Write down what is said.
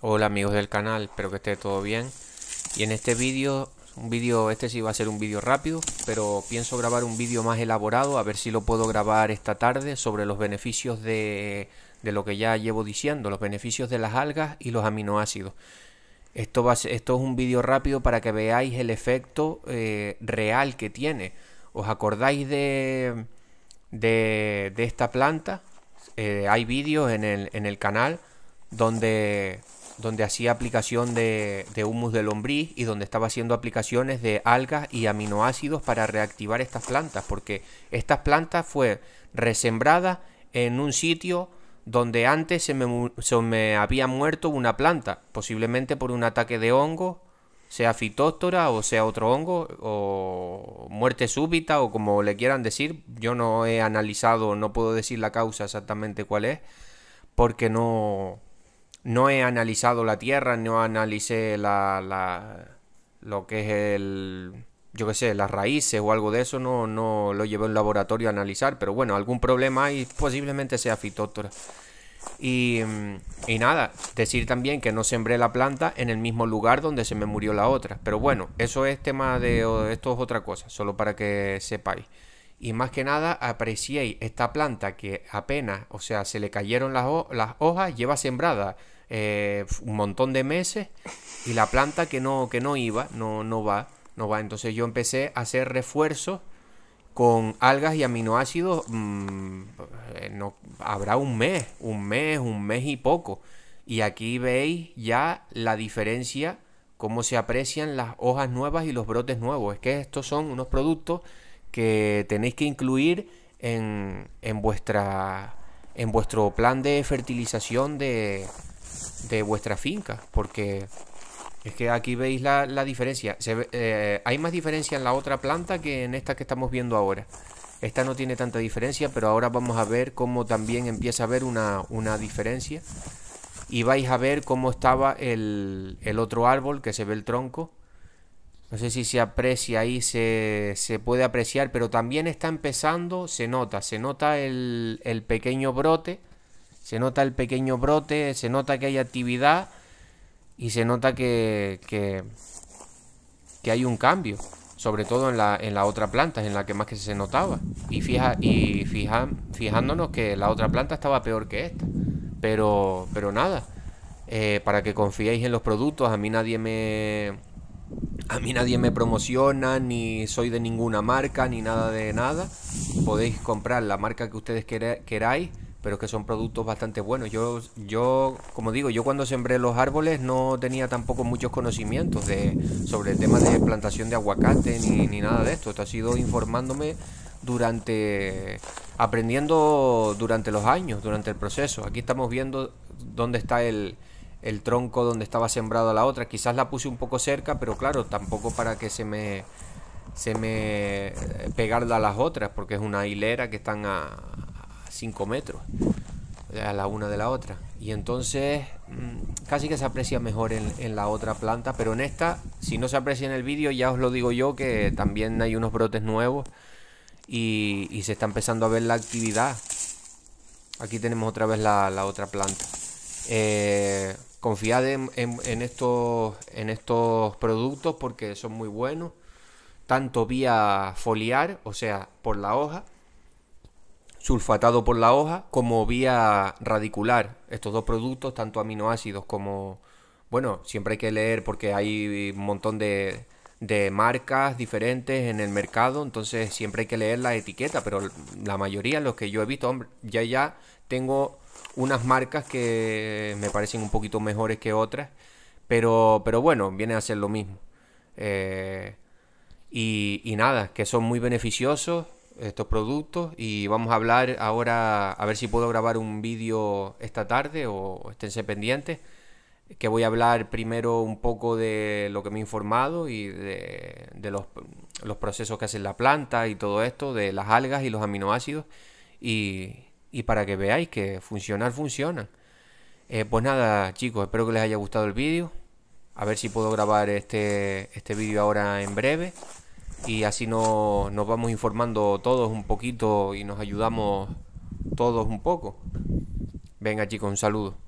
Hola amigos del canal, espero que esté todo bien Y en este vídeo, un vídeo, este sí va a ser un vídeo rápido Pero pienso grabar un vídeo más elaborado, a ver si lo puedo grabar esta tarde Sobre los beneficios de, lo que ya llevo diciendo, los beneficios de las algas y los aminoácidos Esto, va esto es un vídeo rápido para que veáis el efecto eh, real que tiene ¿Os acordáis de, de, esta planta? Eh, hay vídeos en el, en el canal donde donde hacía aplicación de, humus de lombriz y donde estaba haciendo aplicaciones de algas y aminoácidos para reactivar estas plantas, porque estas plantas fue resembrada en un sitio donde antes se me, se me había muerto una planta, posiblemente por un ataque de hongo, sea fitóstora o sea otro hongo, o muerte súbita o como le quieran decir. Yo no he analizado, no puedo decir la causa exactamente cuál es, porque no, no he analizado la tierra, no analicé la, la lo que es el, yo qué sé, las raíces o algo de eso, no, no lo llevé al laboratorio a analizar, pero bueno, algún problema hay, posiblemente sea fitóctora. Y, mm, y, nada, decir también que no sembré la planta en el mismo lugar donde se me murió la otra. Pero bueno, eso es tema de... Esto es otra cosa, solo para que sepáis y más que nada apreciéis esta planta que apenas, o sea, se le cayeron las, hojas, lleva sembrada eh, un montón de meses y la planta que no, que no iba, no, no va, no va. Entonces yo empecé a hacer refuerzos con algas y aminoácidos, mm, eh, no, habrá un mes, un mes, un mes y poco. Y aquí veis ya la diferencia, cómo se aprecian las hojas nuevas y los brotes nuevos. Es que estos son unos productos que tenéis que incluir en, vuestra, en vuestro plan de fertilización de, vuestra finca. Porque es que aquí veis la, diferencia. Eh, hay más diferencia en la otra planta que en esta que estamos viendo ahora. Esta no tiene tanta diferencia, pero ahora vamos a ver cómo también empieza a haber una, diferencia. Y vais a ver cómo estaba el otro árbol que se ve el tronco no sé si se aprecia ahí, se, puede apreciar, pero también está empezando, se nota, se nota el, pequeño brote, se nota el pequeño brote, se nota que hay actividad y se nota que, que, hay un cambio, sobre todo en la, en la, otra planta, en la que más que se notaba. Y, fija, y fijándonos que la otra planta estaba peor que esta, pero, pero nada. Eh, para que confiéis en los productos, a mí nadie me, a mí nadie me promociona, ni soy de ninguna marca, ni nada de nada. Podéis comprar la marca que ustedes queráis, pero que son productos bastante buenos. Yo, yo, como digo, yo cuando sembré los árboles no tenía tampoco muchos conocimientos de, sobre el tema de plantación de aguacate ni, ni nada de esto. Esto ha sido informándome durante aprendiendo durante los años, durante el proceso. Aquí estamos viendo dónde está el, el tronco donde estaba sembrado la otra. Quizás la puse un poco cerca, pero claro, tampoco para que se me se me eh, pegarla a las otras, porque es una hilera que están a 5 metros, eh, a la una de la otra. Y entonces mm, casi que se aprecia mejor en, la otra planta, pero en esta, si no se aprecia en el vídeo, ya os lo digo yo, que también hay unos brotes nuevos y, se está empezando a ver la actividad. Aquí tenemos otra vez la, la otra planta. Eh, confiad en, en, estos, en estos productos porque son muy buenos, tanto vía foliar, o sea, por la hoja, sulfatado por la hoja, como vía radicular. Estos dos productos, tanto aminoácidos como... Bueno, siempre hay que leer porque hay un montón de, de marcas diferentes en el mercado, entonces siempre hay que leer la etiqueta, pero la mayoría, los que yo he visto, ya ya tengo unas marcas que me parecen un poquito mejores que otras, pero, pero bueno, viene a ser lo mismo. Eh, y, y nada, que son muy beneficiosos estos productos y vamos a hablar ahora, a ver si puedo grabar un vídeo esta tarde o esténse pendientes que voy a hablar primero un poco de lo que me he informado y de, los, procesos que hace la planta y todo esto, de las algas y los aminoácidos, y, para que veáis que funcionar funciona. Eh, pues nada, chicos, espero que les haya gustado el vídeo. A ver si puedo grabar este, este vídeo ahora en breve. Y así nos vamos informando todos un poquito y nos ayudamos todos un poco. Venga chicos, un saludo.